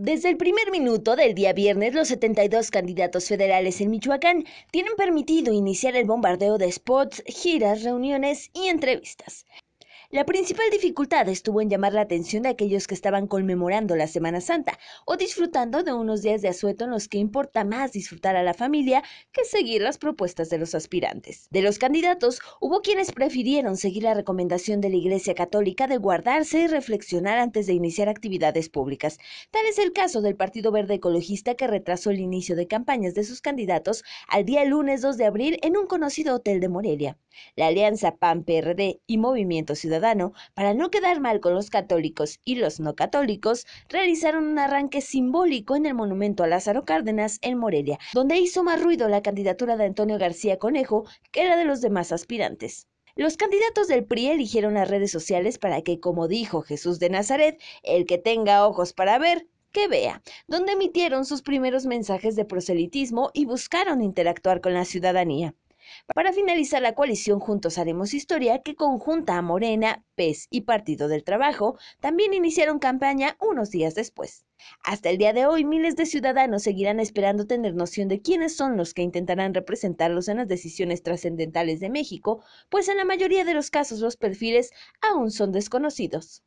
Desde el primer minuto del día viernes, los 72 candidatos federales en Michoacán tienen permitido iniciar el bombardeo de spots, giras, reuniones y entrevistas. La principal dificultad estuvo en llamar la atención de aquellos que estaban conmemorando la Semana Santa o disfrutando de unos días de asueto en los que importa más disfrutar a la familia que seguir las propuestas de los aspirantes. De los candidatos, hubo quienes prefirieron seguir la recomendación de la Iglesia Católica de guardarse y reflexionar antes de iniciar actividades públicas. Tal es el caso del Partido Verde Ecologista que retrasó el inicio de campañas de sus candidatos al día lunes 2 de abril en un conocido hotel de Morelia. La alianza PAN-PRD y Movimiento Ciudadano, para no quedar mal con los católicos y los no católicos, realizaron un arranque simbólico en el monumento a Lázaro Cárdenas en Morelia, donde hizo más ruido la candidatura de Antonio García Conejo que la de los demás aspirantes. Los candidatos del PRI eligieron las redes sociales para que, como dijo Jesús de Nazaret, el que tenga ojos para ver, que vea, donde emitieron sus primeros mensajes de proselitismo y buscaron interactuar con la ciudadanía. Para finalizar la coalición Juntos Haremos Historia, que conjunta a Morena, PES y Partido del Trabajo, también iniciaron campaña unos días después. Hasta el día de hoy, miles de ciudadanos seguirán esperando tener noción de quiénes son los que intentarán representarlos en las decisiones trascendentales de México, pues en la mayoría de los casos los perfiles aún son desconocidos.